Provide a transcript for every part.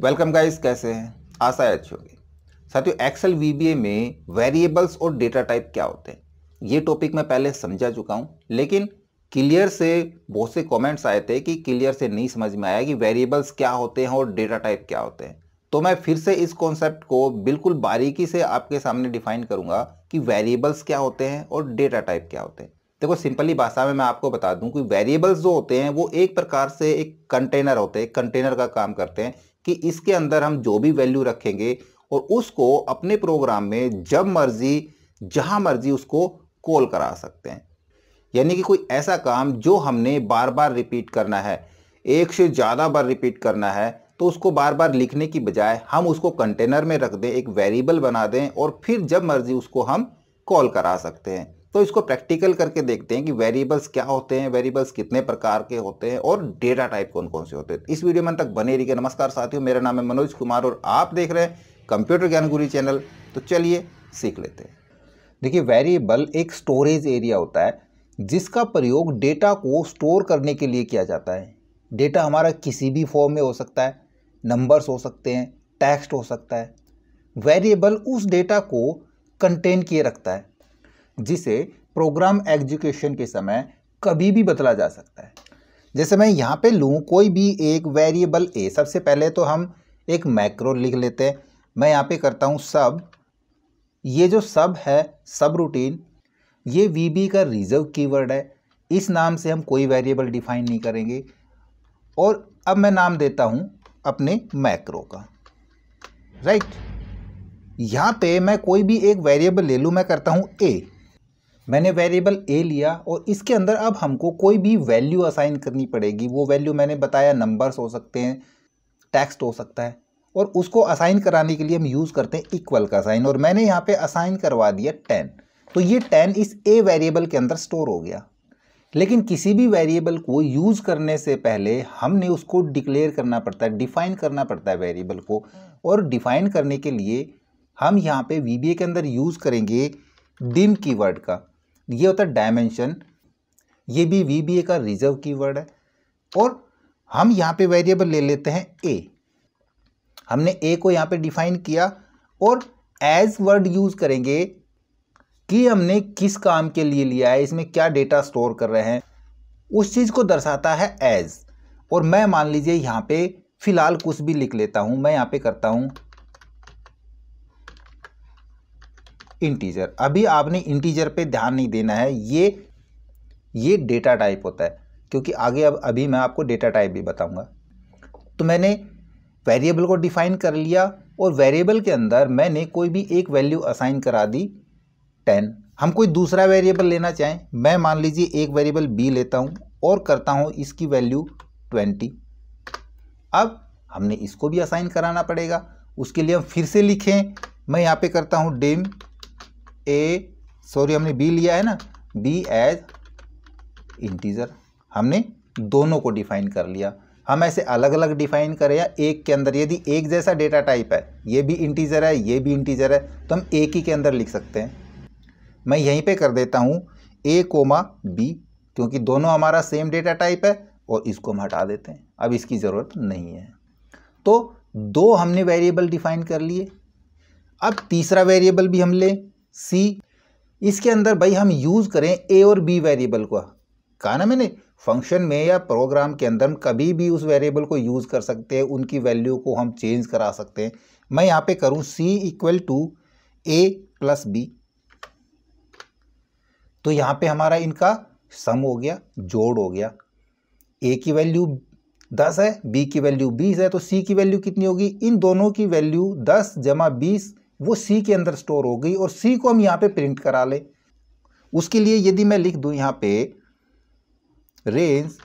welcome guys कैसे हैं आशा है अच्छी होगी साथियों एक्सेल वीबीए में वेरिएबल्स और डेटा टाइप क्या होते हैं ये टॉपिक मैं पहले समझा चुका हूँ लेकिन क्लियर से बहुत से कमेंट्स आए थे कि क्लियर से नहीं समझ में आया कि वेरिएबल्स क्या होते हैं और डेटा टाइप क्या होते हैं तो मैं फिर से इस कॉन्सेप्ट को बिल्कुल बारीकी से आपके सामने डिफाइन करूंगा कि वेरिएबल्स क्या होते हैं और डेटा टाइप क्या होते हैं देखो सिंपली भाषा में मैं आपको बता दूं कि वेरिएबल्स जो होते हैं वो एक प्रकार से एक कंटेनर होते हैं कंटेनर का काम करते हैं कि इसके अंदर हम जो भी वैल्यू रखेंगे और उसको अपने प्रोग्राम में जब मर्जी जहाँ मर्जी उसको कॉल करा सकते हैं यानी कि कोई ऐसा काम जो हमने बार बार रिपीट करना है एक से ज़्यादा बार रिपीट करना है तो उसको बार बार लिखने की बजाय हम उसको कंटेनर में रख दें एक वेरिएबल बना दें और फिर जब मर्जी उसको हम कॉल करा सकते हैं तो इसको प्रैक्टिकल करके देखते हैं कि वेरिएबल्स क्या होते हैं वेरिएबल्स कितने प्रकार के होते हैं और डेटा टाइप कौन कौन से होते हैं इस वीडियो में तक बने रहिए नमस्कार साथियों मेरा नाम है मनोज कुमार और आप देख रहे हैं कंप्यूटर ज्ञान गुरी चैनल तो चलिए सीख लेते हैं देखिए वेरिएबल एक स्टोरेज एरिया होता है जिसका प्रयोग डेटा को स्टोर करने के लिए किया जाता है डेटा हमारा किसी भी फॉर्म में हो सकता है नंबर्स हो सकते हैं टेक्स्ट हो सकता है वेरिएबल उस डेटा को कंटेन किए रखता है जिसे प्रोग्राम एग्जीक्यूशन के समय कभी भी बदला जा सकता है जैसे मैं यहाँ पे लूँ कोई भी एक वेरिएबल ए सबसे पहले तो हम एक मैक्रो लिख लेते हैं मैं यहाँ पे करता हूँ सब ये जो सब है सब रूटीन ये वी का रिजर्व कीवर्ड है इस नाम से हम कोई वेरिएबल डिफाइन नहीं करेंगे और अब मैं नाम देता हूँ अपने मैक्रो का राइट यहाँ पे मैं कोई भी एक वेरिएबल ले लूँ मैं करता हूँ ए मैंने वेरिएबल ए लिया और इसके अंदर अब हमको कोई भी वैल्यू असाइन करनी पड़ेगी वो वैल्यू मैंने बताया नंबर्स हो सकते हैं टेक्स्ट हो सकता है और उसको असाइन कराने के लिए हम यूज़ करते हैं इक्वल का साइन और मैंने यहाँ पे असाइन करवा दिया टेन तो ये टेन इस ए वेरिएबल के अंदर स्टोर हो गया लेकिन किसी भी वेरिएबल को यूज़ करने से पहले हमने उसको डिक्लेयर करना पड़ता है डिफ़ाइन करना पड़ता है वेरिएबल को और डिफ़ाइन करने के लिए हम यहाँ पे वी के अंदर यूज़ करेंगे डिम कीवर्ड का ये होता है डायमेंशन ये भी वी बी ए का रिजर्व कीवर्ड है और हम यहाँ पे वेरिएबल ले लेते हैं ए हमने ए को यहाँ पे डिफाइन किया और एज वर्ड यूज़ करेंगे कि हमने किस काम के लिए लिया है इसमें क्या डेटा स्टोर कर रहे हैं उस चीज़ को दर्शाता है एज और मैं मान लीजिए यहाँ पे फ़िलहाल कुछ भी लिख लेता हूँ मैं यहाँ पे करता हूँ इंटीजर अभी आपने इंटीजर पे ध्यान नहीं देना है ये ये डेटा टाइप होता है क्योंकि आगे अब अभी मैं आपको डेटा टाइप भी बताऊंगा तो मैंने वेरिएबल को डिफाइन कर लिया और वेरिएबल के अंदर मैंने कोई भी एक वैल्यू असाइन करा दी टेन हम कोई दूसरा वेरिएबल लेना चाहें मैं मान लीजिए एक वेरिएबल बी लेता हूँ और करता हूँ इसकी वैल्यू ट्वेंटी अब हमने इसको भी असाइन कराना पड़ेगा उसके लिए हम फिर से लिखें मैं यहाँ पे करता हूँ डेम ए सॉरी हमने बी लिया है ना बी एज इंटीजर हमने दोनों को डिफाइन कर लिया हम ऐसे अलग अलग डिफाइन करें या एक के अंदर यदि एक जैसा डेटा टाइप है ये भी इंटीजर है ये भी इंटीजर है तो हम एक ही के अंदर लिख सकते हैं मैं यहीं पे कर देता हूँ ए कोमा बी क्योंकि दोनों हमारा सेम डेटा टाइप है और इसको हम हटा देते हैं अब इसकी ज़रूरत नहीं है तो दो हमने वेरिएबल डिफाइन कर लिए अब तीसरा वेरिएबल भी हम लें सी इसके अंदर भाई हम यूज़ करें ए और बी वेरिएबल को कहा ना मैंने फंक्शन में या प्रोग्राम के अंदर हम कभी भी उस वेरिएबल को यूज़ कर सकते हैं उनकी वैल्यू को हम चेंज करा सकते हैं मैं यहाँ पे करूँ C equal to A plus B तो यहाँ पे हमारा इनका सम हो गया जोड़ हो गया ए की वैल्यू दस है बी की वैल्यू बीस है तो सी की वैल्यू कितनी होगी इन दोनों की वैल्यू दस जमा बीस वो सी के अंदर स्टोर हो गई और सी को हम यहाँ पे प्रिंट करा ले उसके लिए यदि मैं लिख दूँ यहाँ पे रेंज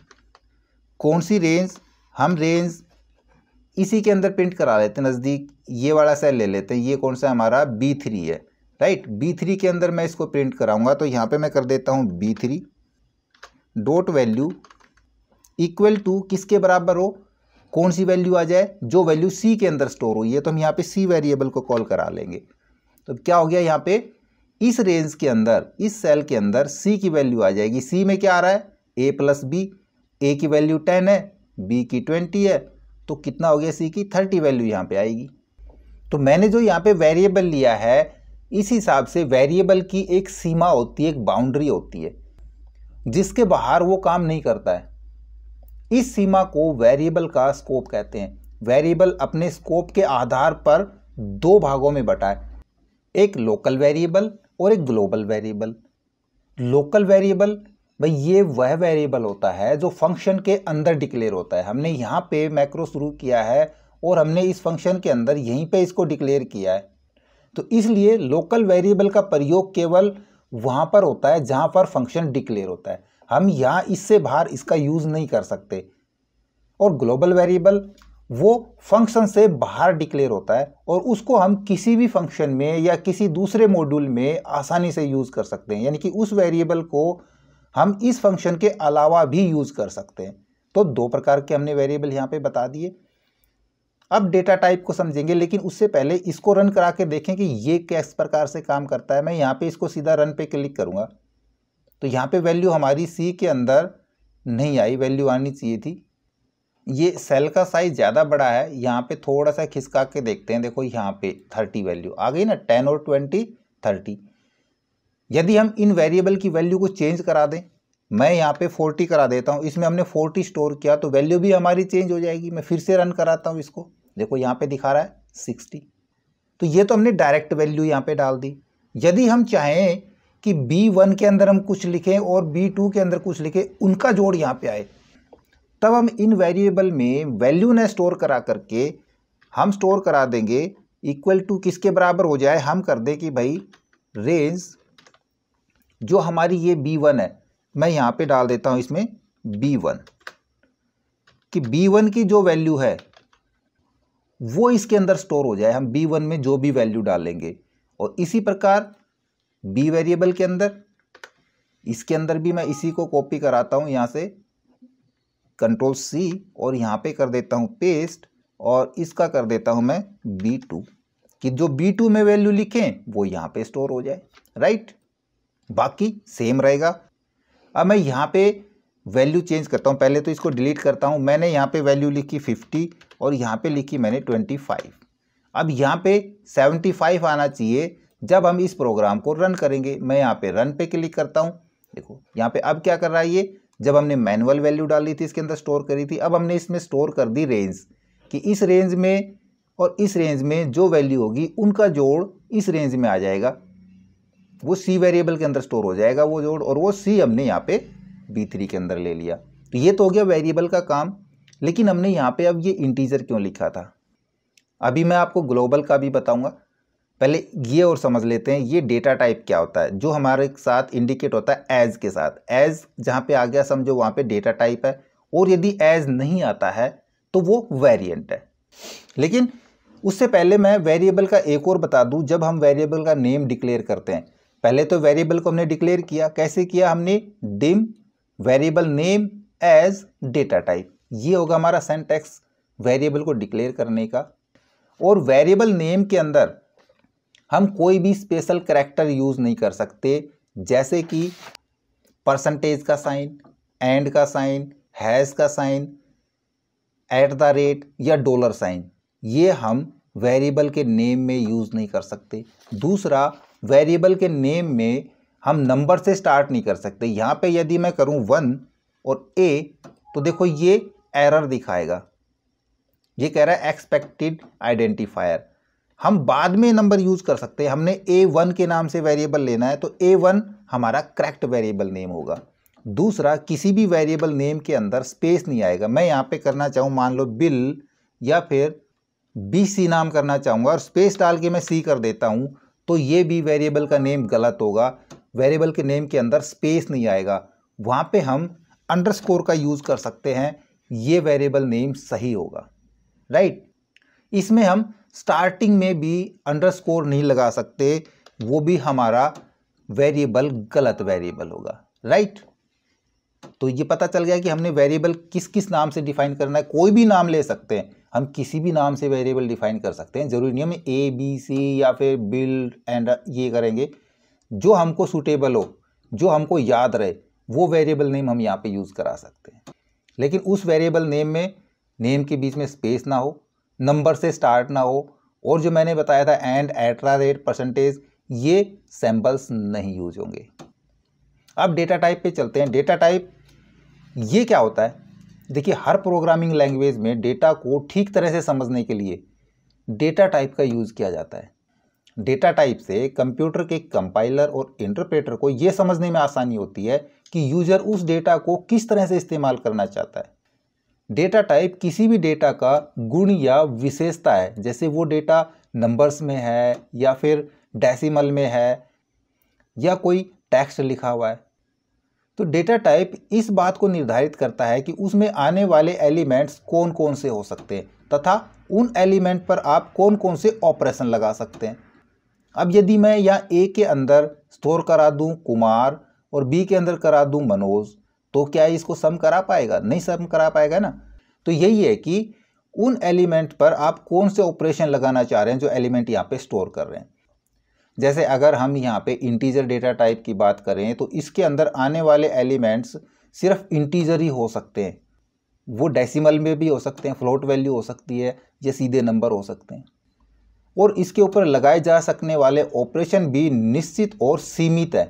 कौन सी रेंज हम रेंज इसी के अंदर प्रिंट करा लेते हैं नज़दीक ये वाला सेल ले लेते हैं ये कौन सा हमारा बी थ्री है राइट बी थ्री के अंदर मैं इसको प्रिंट कराऊंगा तो यहाँ पे मैं कर देता हूँ B three dot value equal to किसके बराबर हो कौन सी वैल्यू आ जाए जो वैल्यू सी के अंदर स्टोर हुई है तो हम यहाँ पे सी वेरिएबल को कॉल करा लेंगे तो क्या हो गया यहाँ पे इस रेंज के अंदर इस सेल के अंदर सी की वैल्यू आ जाएगी सी में क्या आ रहा है ए प्लस बी ए की वैल्यू टेन है बी की ट्वेंटी है तो कितना हो गया सी की थर्टी वैल्यू यहाँ पर आएगी तो मैंने जो यहाँ पे वेरिएबल लिया है इस हिसाब से वेरिएबल की एक सीमा होती है एक बाउंड्री होती है जिसके बाहर वो काम नहीं करता है इस सीमा को वेरिएबल का स्कोप कहते हैं वेरिएबल अपने स्कोप के आधार पर दो भागों में बटा है एक लोकल वेरिएबल और एक ग्लोबल वेरिएबल लोकल वेरिएबल भाई ये वह वेरिएबल होता है जो फंक्शन के अंदर डिक्लेयर होता है हमने यहाँ पे मैक्रो शुरू किया है और हमने इस फंक्शन के अंदर यहीं पे इसको डिक्लेयर किया है तो इसलिए लोकल वेरिएबल का प्रयोग केवल वहाँ पर होता है जहाँ पर फंक्शन डिक्लेयर होता है हम यहाँ इससे बाहर इसका यूज़ नहीं कर सकते और ग्लोबल वेरिएबल वो फंक्शन से बाहर डिक्लेयर होता है और उसको हम किसी भी फंक्शन में या किसी दूसरे मॉड्यूल में आसानी से यूज़ कर सकते हैं यानी कि उस वेरिएबल को हम इस फंक्शन के अलावा भी यूज़ कर सकते हैं तो दो प्रकार के हमने वेरिएबल यहाँ पे बता दिए अब डेटा टाइप को समझेंगे लेकिन उससे पहले इसको रन करा के देखें कि ये किस प्रकार से काम करता है मैं यहाँ पर इसको सीधा रन पे क्लिक करूँगा तो यहाँ पे वैल्यू हमारी सी के अंदर नहीं आई वैल्यू आनी चाहिए थी ये सेल का साइज ज़्यादा बड़ा है यहाँ पे थोड़ा सा खिसका के देखते हैं देखो यहाँ पे थर्टी वैल्यू आ गई ना टेन और ट्वेंटी थर्टी यदि हम इन वेरिएबल की वैल्यू को चेंज करा दें मैं यहाँ पे फोर्टी करा देता हूँ इसमें हमने फोर्टी स्टोर किया तो वैल्यू भी हमारी चेंज हो जाएगी मैं फिर से रन कराता हूँ इसको देखो यहाँ पर दिखा रहा है सिक्सटी तो ये तो हमने डायरेक्ट वैल्यू यहाँ पे डाल दी यदि हम चाहें कि बी वन के अंदर हम कुछ लिखें और बी टू के अंदर कुछ लिखें उनका जोड़ यहाँ पे आए तब हम इन वेरिएबल में वैल्यू ने स्टोर करा करके हम स्टोर करा देंगे इक्वल टू किसके बराबर हो जाए हम कर दें कि भाई रेंज जो हमारी ये बी वन है मैं यहाँ पे डाल देता हूँ इसमें बी वन कि बी वन की जो वैल्यू है वो इसके अंदर स्टोर हो जाए हम बी वन में जो भी वैल्यू डालेंगे और इसी प्रकार बी वेरिएबल के अंदर इसके अंदर भी मैं इसी को कॉपी कराता हूँ यहाँ से कंट्रोल सी और यहाँ पे कर देता हूँ पेस्ट और इसका कर देता हूँ मैं बी टू कि जो बी टू में वैल्यू लिखें वो यहाँ पे स्टोर हो जाए राइट बाकी सेम रहेगा अब मैं यहाँ पे वैल्यू चेंज करता हूँ पहले तो इसको डिलीट करता हूँ मैंने यहाँ पे वैल्यू लिखी फिफ्टी और यहाँ पे लिखी मैंने ट्वेंटी फाइव अब यहाँ पे सेवेंटी फाइव आना चाहिए जब हम इस प्रोग्राम को रन करेंगे मैं यहाँ पे रन पे क्लिक करता हूँ देखो यहाँ पे अब क्या कर रहा है ये जब हमने मैनुअल वैल्यू डाली थी इसके अंदर स्टोर करी थी अब हमने इसमें स्टोर कर दी रेंज कि इस रेंज में और इस रेंज में जो वैल्यू होगी उनका जोड़ इस रेंज में आ जाएगा वो सी वेरिएबल के अंदर स्टोर हो जाएगा वो जोड़ और वो सी हमने यहाँ पे बी थ्री के अंदर ले लिया तो ये तो हो गया वेरिएबल का काम लेकिन हमने यहाँ पे अब ये इंटीजर क्यों लिखा था अभी मैं आपको ग्लोबल का भी बताऊंगा पहले ये और समझ लेते हैं ये डेटा टाइप क्या होता है जो हमारे साथ इंडिकेट होता है एज के साथ एज जहाँ पे आ गया समझो वहाँ पे डेटा टाइप है और यदि एज नहीं आता है तो वो वेरिएंट है लेकिन उससे पहले मैं वेरिएबल का एक और बता दूँ जब हम वेरिएबल का नेम डिक्लेयर करते हैं पहले तो वेरिएबल को हमने डिक्लेयर किया कैसे किया हमने dim variable name as data type ये होगा हमारा सेंटेक्स वेरिएबल को डिक्लेयर करने का और वेरिएबल नेम के अंदर हम कोई भी स्पेशल करेक्टर यूज़ नहीं कर सकते जैसे कि परसेंटेज का साइन एंड का साइन हैज़ का साइन एट द रेट या डॉलर साइन ये हम वेरिएबल के नेम में यूज़ नहीं कर सकते दूसरा वेरिएबल के नेम में हम नंबर से स्टार्ट नहीं कर सकते यहाँ पे यदि मैं करूँ वन और ए तो देखो ये एरर दिखाएगा ये कह रहा है एक्सपेक्टेड आइडेंटिफायर हम बाद में नंबर यूज़ कर सकते हैं हमने ए वन के नाम से वेरिएबल लेना है तो ए वन हमारा करेक्ट वेरिएबल नेम होगा दूसरा किसी भी वेरिएबल नेम के अंदर स्पेस नहीं आएगा मैं यहाँ पे करना चाहूँ मान लो बिल या फिर बी सी नाम करना चाहूँगा और स्पेस डाल के मैं सी कर देता हूँ तो ये भी वेरिएबल का नेम गलत होगा वेरिएबल के नेम के अंदर स्पेस नहीं आएगा वहाँ पे हम अंडरस्कोर का यूज़ कर सकते हैं ये वेरिएबल नेम सही होगा राइट इसमें हम स्टार्टिंग में भी अंडरस्कोर नहीं लगा सकते वो भी हमारा वेरिएबल गलत वेरिएबल होगा राइट तो ये पता चल गया कि हमने वेरिएबल किस किस नाम से डिफाइन करना है कोई भी नाम ले सकते हैं हम किसी भी नाम से वेरिएबल डिफाइन कर सकते हैं जरूरी नहीं हम ए बी सी या फिर बिल्ड एंड ये करेंगे जो हमको सूटेबल हो जो हमको याद रहे वो वेरिएबल नेम हम यहाँ पे यूज़ करा सकते हैं लेकिन उस वेरिएबल नेम में नेम के बीच में स्पेस ना हो नंबर से स्टार्ट ना हो और जो मैंने बताया था and at the rate percentage ये सैम्पल्स नहीं यूज होंगे अब डेटा टाइप पे चलते हैं डेटा टाइप ये क्या होता है देखिए हर प्रोग्रामिंग लैंग्वेज में डेटा को ठीक तरह से समझने के लिए डेटा टाइप का यूज़ किया जाता है डेटा टाइप से कंप्यूटर के कंपाइलर और इंटरप्रेटर को ये समझने में आसानी होती है कि यूज़र उस डेटा को किस तरह से इस्तेमाल करना चाहता है डेटा टाइप किसी भी डेटा का गुण या विशेषता है जैसे वो डेटा नंबर्स में है या फिर डेसिमल में है या कोई टेक्स्ट लिखा हुआ है तो डेटा टाइप इस बात को निर्धारित करता है कि उसमें आने वाले एलिमेंट्स कौन कौन से हो सकते हैं तथा उन एलिमेंट पर आप कौन कौन से ऑपरेशन लगा सकते हैं अब यदि मैं यहाँ ए के अंदर स्टोर करा दूँ कुमार और बी के अंदर करा दूँ मनोज तो क्या इसको सम करा पाएगा नहीं सम करा पाएगा ना तो यही है कि उन एलिमेंट पर आप कौन से ऑपरेशन लगाना चाह रहे हैं जो एलिमेंट यहाँ पे स्टोर कर रहे हैं जैसे अगर हम यहाँ पे इंटीजर डेटा टाइप की बात करें तो इसके अंदर आने वाले एलिमेंट्स सिर्फ इंटीजर ही हो सकते हैं वो डेसिमल में भी हो सकते हैं फ्लोट वैल्यू हो सकती है या सीधे नंबर हो सकते हैं और इसके ऊपर लगाए जा सकने वाले ऑपरेशन भी निश्चित और सीमित है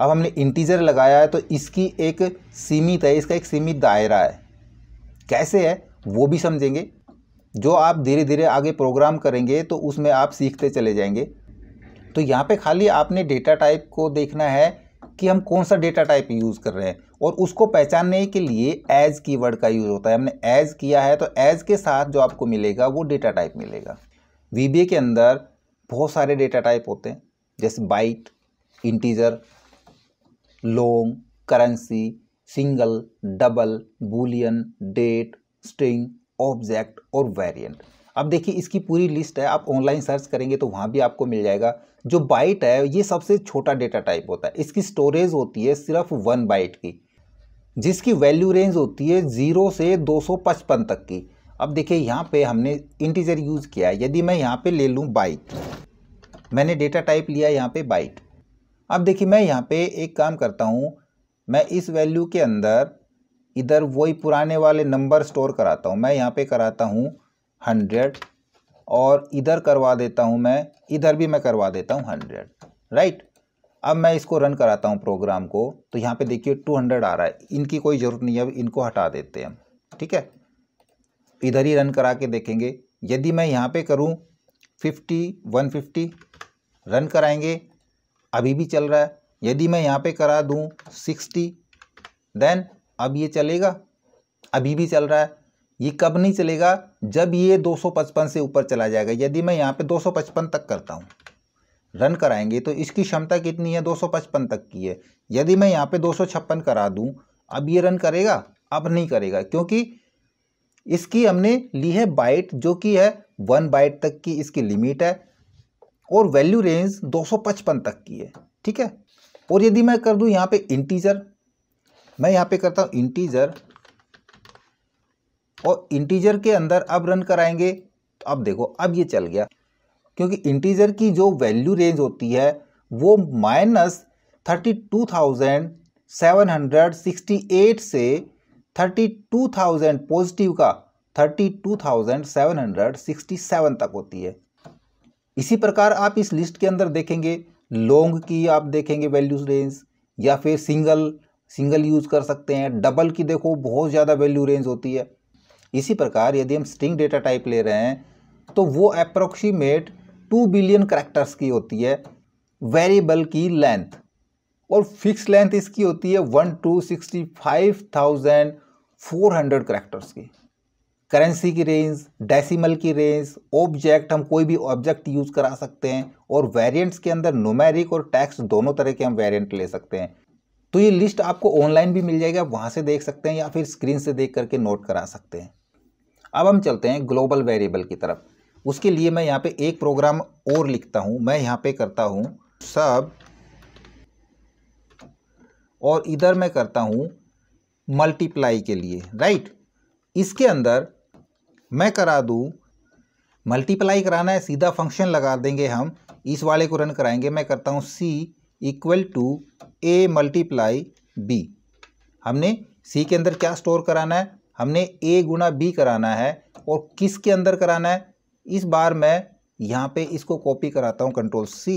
अब हमने इंटीजर लगाया है तो इसकी एक सीमित है इसका एक सीमित दायरा है कैसे है वो भी समझेंगे जो आप धीरे धीरे आगे प्रोग्राम करेंगे तो उसमें आप सीखते चले जाएंगे तो यहाँ पे खाली आपने डेटा टाइप को देखना है कि हम कौन सा डेटा टाइप यूज़ कर रहे हैं और उसको पहचानने के लिए एज कीवर्ड का यूज़ होता है हमने एज किया है तो एज के साथ जो आपको मिलेगा वो डेटा टाइप मिलेगा वी के अंदर बहुत सारे डेटा टाइप होते हैं जैसे byte integer long currency single double boolean date string object और वेरिएंट अब देखिए इसकी पूरी लिस्ट है आप ऑनलाइन सर्च करेंगे तो वहाँ भी आपको मिल जाएगा जो बाइट है ये सबसे छोटा डेटा टाइप होता है इसकी स्टोरेज होती है सिर्फ वन बाइट की जिसकी वैल्यू रेंज होती है ज़ीरो से पचपन तक की अब देखिए यहाँ पे हमने इंटीजर यूज़ किया है यदि मैं यहाँ पे ले लूँ बाइट मैंने डेटा टाइप लिया यहाँ पे बाइट अब देखिए मैं यहाँ पे एक काम करता हूँ मैं इस वैल्यू के अंदर इधर वही पुराने वाले नंबर स्टोर कराता हूँ मैं यहाँ पे कराता हूँ हंड्रेड और इधर करवा देता हूँ मैं इधर भी मैं करवा देता हूँ हंड्रेड राइट अब मैं इसको रन कराता हूँ प्रोग्राम को तो यहाँ पे देखिए टू हंड्रेड आ रहा है इनकी कोई ज़रूरत नहीं है अब इनको हटा देते हैं ठीक है इधर ही रन करा के देखेंगे यदि मैं यहाँ पे करूँ फिफ्टी वन फिफ्टी रन कराएंगे अभी भी चल रहा है यदि मैं यहाँ पे करा दूँ सिक्सटी देन अब ये चलेगा अभी भी चल रहा है ये कब नहीं चलेगा जब ये 255 से ऊपर चला जाएगा यदि मैं यहाँ पे 255 तक करता हूँ रन कराएंगे तो इसकी क्षमता कितनी है 255 तक की है यदि मैं यहाँ पे 256 करा दूँ अब ये रन करेगा अब नहीं करेगा क्योंकि इसकी हमने ली है बाइट जो कि है वन बाइट तक की इसकी लिमिट है और वैल्यू रेंज 255 तक की है ठीक है और यदि मैं कर दूं यहाँ पे इंटीजर मैं यहाँ पे करता हूँ इंटीजर और इंटीजर के अंदर अब रन कराएंगे तो अब देखो अब ये चल गया क्योंकि इंटीजर की जो वैल्यू रेंज होती है वो minus thirty two thousand seven hundred sixty eight से थर्टी टू थाउजेंड पॉजिटिव का thirty two thousand seven hundred sixty seven तक होती है इसी प्रकार आप इस लिस्ट के अंदर देखेंगे लॉन्ग की आप देखेंगे वैल्यूज रेंज या फिर सिंगल सिंगल यूज़ कर सकते हैं डबल की देखो बहुत ज़्यादा वैल्यू रेंज होती है इसी प्रकार यदि हम स्ट्रिंग डेटा टाइप ले रहे हैं तो वो अप्रोक्सीमेट टू बिलियन करेक्टर्स की होती है वेरिएबल की लेंथ और फिक्स लेंथ इसकी होती है one two sixty five thousand four hundred characters की करेंसी की रेंज डेसिमल की रेंज ऑब्जेक्ट हम कोई भी ऑब्जेक्ट यूज़ करा सकते हैं और वेरिएंट्स के अंदर नोमेरिक और टैक्स दोनों तरह के हम वेरिएंट ले सकते हैं तो ये लिस्ट आपको ऑनलाइन भी मिल जाएगी आप वहाँ से देख सकते हैं या फिर स्क्रीन से देख करके नोट करा सकते हैं अब हम चलते हैं ग्लोबल वेरिएबल की तरफ उसके लिए मैं यहाँ पर एक प्रोग्राम और लिखता हूँ मैं यहाँ पर करता हूँ सब और इधर मैं करता हूँ मल्टीप्लाई के लिए राइट इसके अंदर मैं करा दूँ मल्टीप्लाई कराना है सीधा फंक्शन लगा देंगे हम इस वाले को रन कराएंगे मैं करता हूँ C equal to A multiply B हमने सी के अंदर क्या स्टोर कराना है हमने ए गुना बी कराना है और किस के अंदर कराना है इस बार मैं यहाँ पे इसको कॉपी कराता हूँ कंट्रोल सी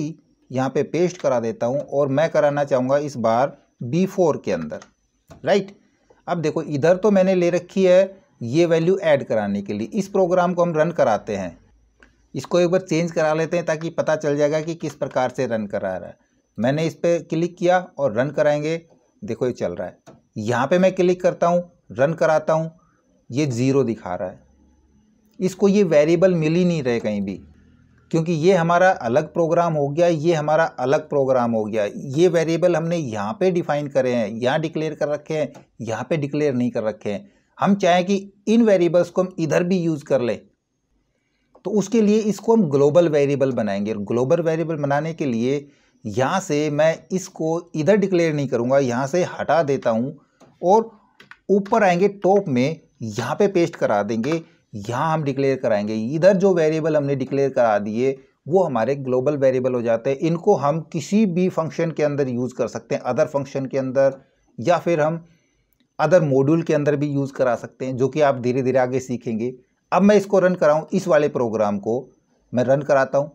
यहाँ पे पेस्ट करा देता हूँ और मैं कराना चाहूँगा इस बार बी फोर के अंदर राइट अब देखो इधर तो मैंने ले रखी है ये वैल्यू ऐड कराने के लिए इस प्रोग्राम को हम रन कराते हैं इसको एक बार चेंज करा लेते हैं ताकि पता चल जाएगा कि किस प्रकार से रन करा रहा है मैंने इस पर क्लिक किया और रन कराएंगे देखो ये चल रहा है यहाँ पे मैं क्लिक करता हूँ रन कराता हूँ ये ज़ीरो दिखा रहा है इसको ये वेरिएबल मिल ही नहीं रहे कहीं भी क्योंकि ये हमारा अलग प्रोग्राम हो गया ये हमारा अलग प्रोग्राम हो गया ये वेरिएबल हमने यहाँ पे डिफाइन करे हैं यहाँ डिक्लेयर कर रखे हैं यहाँ पे डिक्लेयर नहीं कर रखे हैं हम चाहें कि इन वेरिएबल्स को हम इधर भी यूज़ कर लें तो उसके लिए इसको हम ग्लोबल वेरिएबल बनाएंगे और ग्लोबल वेरिएबल बनाने के लिए यहाँ से मैं इसको इधर डिक्लेयर नहीं करूँगा यहाँ से हटा देता हूँ और ऊपर आएंगे टॉप में यहाँ पे पेस्ट करा देंगे यहाँ हम डिक्लेयर कराएंगे इधर जो वेरिएबल हमने डिक्लेयर करा दिए वो हमारे ग्लोबल वेरिएबल हो जाते हैं इनको हम किसी भी फंक्शन के अंदर यूज़ कर सकते हैं अदर फंक्शन के अंदर या फिर हम अदर मॉड्यूल के अंदर भी यूज़ करा सकते हैं जो कि आप धीरे धीरे आगे सीखेंगे अब मैं इसको रन कराऊँ इस वाले प्रोग्राम को मैं रन कराता हूँ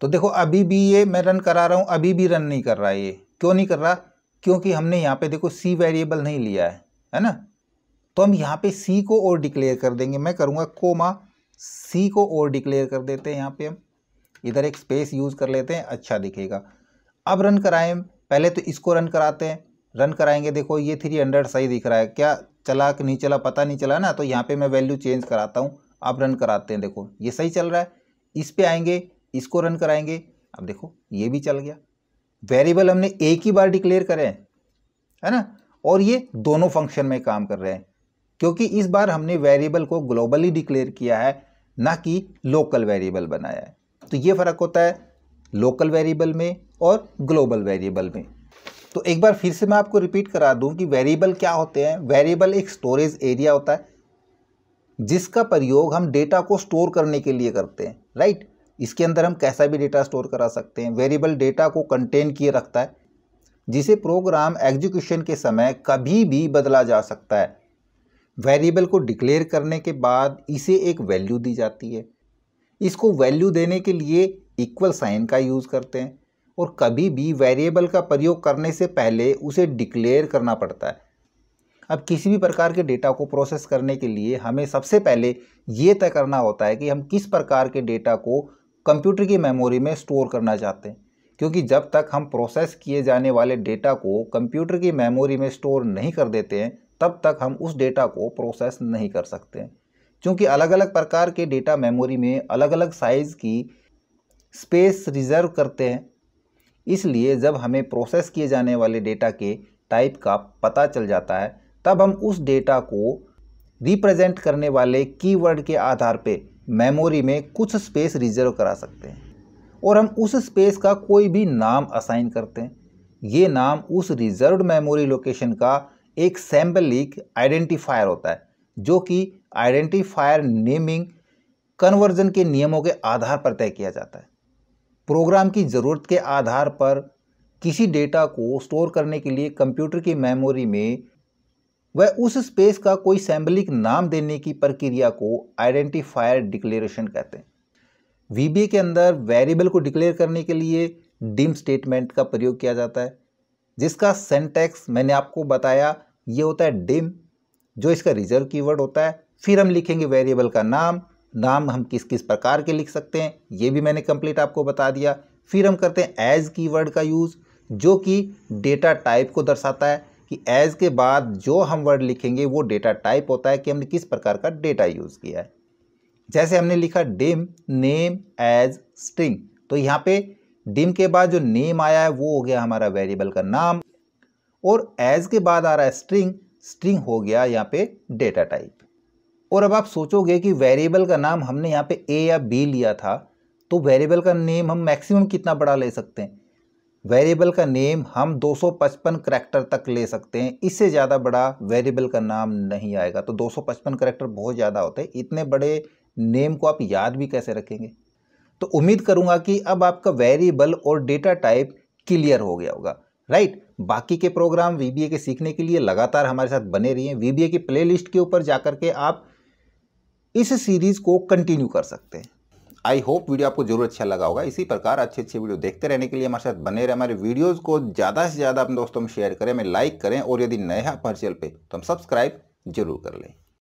तो देखो अभी भी ये मैं रन करा रहा हूँ अभी भी रन नहीं कर रहा ये क्यों नहीं कर रहा क्योंकि हमने यहाँ पे देखो सी वेरिएबल नहीं लिया है है ना तो हम यहाँ पे सी को और डिक्लेयर कर देंगे मैं करूँगा कोमा सी को और डिक्लेयर कर देते हैं यहाँ पे हम इधर एक स्पेस यूज़ कर लेते हैं अच्छा दिखेगा अब रन कराएं पहले तो इसको रन कराते हैं रन कराएंगे देखो ये थ्री हंड्रेड सही दिख रहा है क्या चला कि नहीं चला पता नहीं चला ना तो यहाँ पे मैं वैल्यू चेंज कराता हूँ आप रन कराते हैं देखो ये सही चल रहा है इस पर आएंगे इसको रन कराएंगे अब देखो ये भी चल गया वेरिएबल हमने एक ही बार डिक्लेयर करे हैं है ना और ये दोनों फंक्शन में काम कर रहे हैं क्योंकि इस बार हमने वेरिएबल को ग्लोबली डिक्लेयर किया है ना कि लोकल वेरिएबल बनाया है तो ये फ़र्क होता है लोकल वेरिएबल में और ग्लोबल वेरिएबल में तो एक बार फिर से मैं आपको रिपीट करा दूं कि वेरिएबल क्या होते हैं वेरिएबल एक स्टोरेज एरिया होता है जिसका प्रयोग हम डेटा को स्टोर करने के लिए करते हैं राइट इसके अंदर हम कैसा भी डेटा स्टोर करा सकते हैं वेरिएबल डेटा को कंटेन किए रखता है जिसे प्रोग्राम एग्जीक्यूशन के समय कभी भी बदला जा सकता है वेरिएबल को डिक्लेयर करने के बाद इसे एक वैल्यू दी जाती है इसको वैल्यू देने के लिए इक्वल साइन का यूज़ करते हैं और कभी भी वेरिएबल का प्रयोग करने से पहले उसे डिक्लेयर करना पड़ता है अब किसी भी प्रकार के डेटा को प्रोसेस करने के लिए हमें सबसे पहले ये तय करना होता है कि हम किस प्रकार के डेटा को कंप्यूटर की मेमोरी में स्टोर करना चाहते हैं क्योंकि जब तक हम प्रोसेस किए जाने वाले डेटा को कंप्यूटर की मेमोरी में स्टोर नहीं कर देते हैं तब तक हम उस डेटा को प्रोसेस नहीं कर सकते क्योंकि अलग अलग प्रकार के डेटा मेमोरी में अलग अलग साइज़ की स्पेस रिजर्व करते हैं इसलिए जब हमें प्रोसेस किए जाने वाले डेटा के टाइप का पता चल जाता है तब हम उस डेटा को रिप्रेजेंट करने वाले कीवर्ड के आधार पे मेमोरी में कुछ स्पेस रिजर्व करा सकते हैं और हम उस स्पेस का कोई भी नाम असाइन करते हैं ये नाम उस रिजर्व मेमोरी लोकेशन का एक सैम्बलिक लीक आइडेंटिफायर होता है जो कि आइडेंटिफायर नेमिंग कन्वर्जन के नियमों के आधार पर तय किया जाता है प्रोग्राम की ज़रूरत के आधार पर किसी डेटा को स्टोर करने के लिए कंप्यूटर की मेमोरी में वह उस स्पेस का कोई सैम्बलिक नाम देने की प्रक्रिया को आइडेंटिफायर डिक्लेरेशन कहते हैं वी के अंदर वेरिएबल को डिक्लेयर करने के लिए डिम स्टेटमेंट का प्रयोग किया जाता है जिसका सेंटेक्स मैंने आपको बताया ये होता है डिम जो इसका रिजर्व कीवर्ड होता है फिर हम लिखेंगे वेरिएबल का नाम नाम हम किस किस प्रकार के लिख सकते हैं ये भी मैंने कंप्लीट आपको बता दिया फिर हम करते हैं एज कीवर्ड का यूज़ जो कि डेटा टाइप को दर्शाता है कि एज के बाद जो हम वर्ड लिखेंगे वो डेटा टाइप होता है कि हमने किस प्रकार का डेटा यूज़ किया है जैसे हमने लिखा डिम नेम एज स्ट्रिंग तो यहाँ पे डिम के बाद जो नेम आया है वो हो गया हमारा वेरिएबल का नाम और एज के बाद आ रहा है स्ट्रिंग स्ट्रिंग हो गया यहाँ पे डेटा टाइप और अब आप सोचोगे कि वेरिएबल का नाम हमने यहाँ पे ए या बी लिया था तो वेरिएबल का नेम हम मैक्सिमम कितना बड़ा ले सकते हैं वेरिएबल का नेम हम 255 करैक्टर तक ले सकते हैं इससे ज़्यादा बड़ा वेरिएबल का नाम नहीं आएगा तो 255 करैक्टर बहुत ज़्यादा होते हैं इतने बड़े नेम को आप याद भी कैसे रखेंगे तो उम्मीद करूँगा कि अब आपका वेरिएबल और डेटा टाइप क्लियर हो गया होगा राइट बाकी के प्रोग्राम वी के सीखने के लिए लगातार हमारे साथ बने रहिए वी की प्लेलिस्ट के ऊपर जाकर के आप इस सीरीज़ को कंटिन्यू कर सकते हैं आई होप वीडियो आपको जरूर अच्छा लगा होगा इसी प्रकार अच्छे अच्छे वीडियो देखते रहने के लिए हमारे साथ बने रहे हमारे वीडियोस को ज़्यादा से ज़्यादा अपने दोस्तों में शेयर करें हमें लाइक करें और यदि नए हैं आप पर तो हम सब्सक्राइब जरूर कर लें